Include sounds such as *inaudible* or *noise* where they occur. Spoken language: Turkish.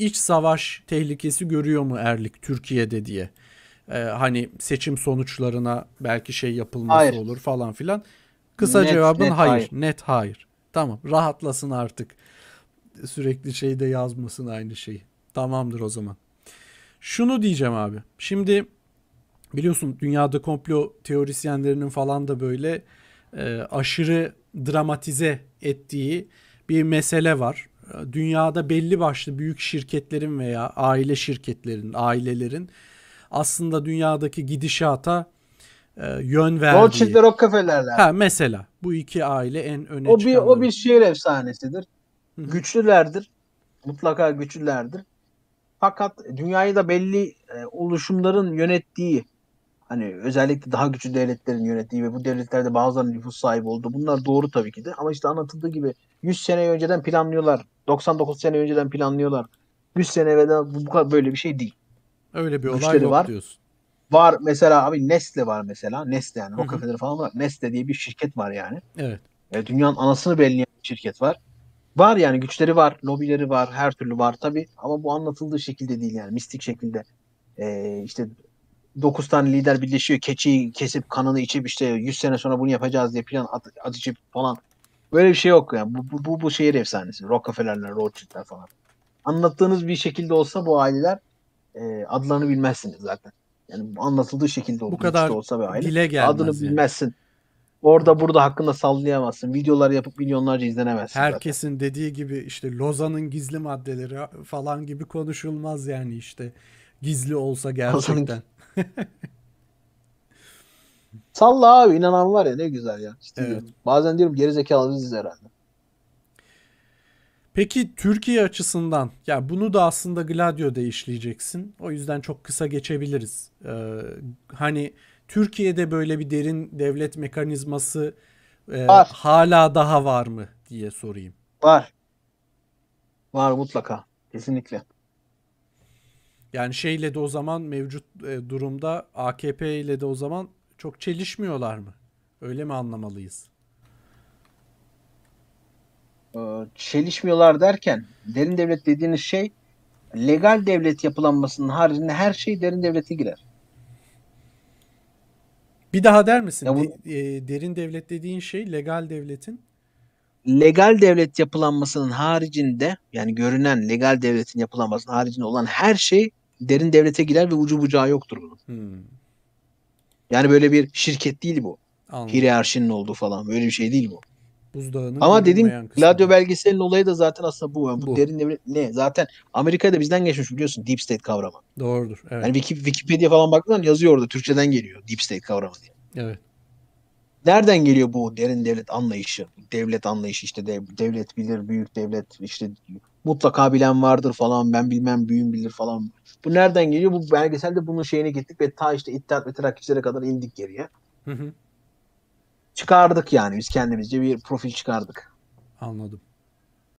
iç savaş tehlikesi görüyor mu Erlik Türkiye'de diye. Ee, hani seçim sonuçlarına belki şey yapılması hayır. olur falan filan. Kısa net, cevabın net hayır. hayır. Net hayır. Tamam rahatlasın artık. Sürekli şeyde yazmasın aynı şeyi. Tamamdır o zaman. Şunu diyeceğim abi. Şimdi biliyorsun dünyada komplo teorisyenlerinin falan da böyle e, aşırı dramatize ettiği bir mesele var dünyada belli başlı büyük şirketlerin veya aile şirketlerin, ailelerin aslında dünyadaki gidişata e, yön verdiği. Rothschild ve Rockefeller'ler. Ha mesela bu iki aile en öne o bir, O bir şehir efsanesidir. Hı-hı. Güçlülerdir. Mutlaka güçlülerdir. Fakat dünyayı da belli e, oluşumların yönettiği hani özellikle daha güçlü devletlerin yönettiği ve bu devletlerde bazıları nüfus sahibi oldu. Bunlar doğru tabii ki de ama işte anlatıldığı gibi 100 sene önceden planlıyorlar. 99 sene önceden planlıyorlar. 100 sene evvel bu kadar böyle bir şey değil. Öyle bir olay Güçleri yok var. diyorsun. Var mesela abi Nestle var mesela. Nestle yani Rockefeller falan var. Nestle diye bir şirket var yani. Evet. E, dünyanın anasını belli bir şirket var. Var yani güçleri var, lobileri var, her türlü var tabii ama bu anlatıldığı şekilde değil yani mistik şekilde. E, işte 9 tane lider birleşiyor. Keçiyi kesip kanını içip işte 100 sene sonra bunu yapacağız diye plan at, at içip falan. Böyle bir şey yok yani. Bu, bu, bu, bu şehir efsanesi. Rockefeller'ler, Rothschild'ler falan. Anlattığınız bir şekilde olsa bu aileler e, adlarını bilmezsiniz zaten. Yani anlatıldığı şekilde bu kadar olsa bir aile. Dile gelmez adını yani. bilmezsin. Orada burada hakkında sallayamazsın. Videolar yapıp milyonlarca izlenemezsin. Herkesin zaten. dediği gibi işte Lozan'ın gizli maddeleri falan gibi konuşulmaz yani işte. Gizli olsa gerçekten. *laughs* Salla abi inanan var ya ne güzel ya. İşte evet. Bazen diyorum gerizekalıyız herhalde. Peki Türkiye açısından ya bunu da aslında Gladio işleyeceksin. O yüzden çok kısa geçebiliriz. Ee, hani Türkiye'de böyle bir derin devlet mekanizması e, var. hala daha var mı diye sorayım. Var. Var mutlaka. Kesinlikle. Yani şeyle de o zaman mevcut e, durumda AKP ile de o zaman çok çelişmiyorlar mı? Öyle mi anlamalıyız? Ee, çelişmiyorlar derken derin devlet dediğiniz şey legal devlet yapılanmasının haricinde her şey derin devlete girer. Bir daha der misin? Ya bunu, De, e, derin devlet dediğin şey legal devletin legal devlet yapılanmasının haricinde yani görünen legal devletin yapılanmasının haricinde olan her şey derin devlete girer ve ucu bucağı yoktur bunun. Hmm. Yani böyle bir şirket değil bu. Hiyerarşinin olduğu falan böyle bir şey değil bu. Buzdağının Ama dediğim Gladio belgeselinin olayı da zaten aslında bu. Yani bu, bu. derin devlet ne? Zaten Amerika'da bizden geçmiş biliyorsun Deep State kavramı. Doğrudur. Evet. Yani Wikipedia falan baktığında yazıyor orada Türkçeden geliyor Deep State kavramı diye. Evet nereden geliyor bu derin devlet anlayışı? Devlet anlayışı işte dev, devlet bilir, büyük devlet işte mutlaka bilen vardır falan ben bilmem büyüğüm bilir falan. Bu nereden geliyor? Bu belgeselde bunun şeyine gittik ve ta işte İttihat ve Terakkiçilere kadar indik geriye. Hı hı. Çıkardık yani biz kendimizce bir profil çıkardık. Anladım.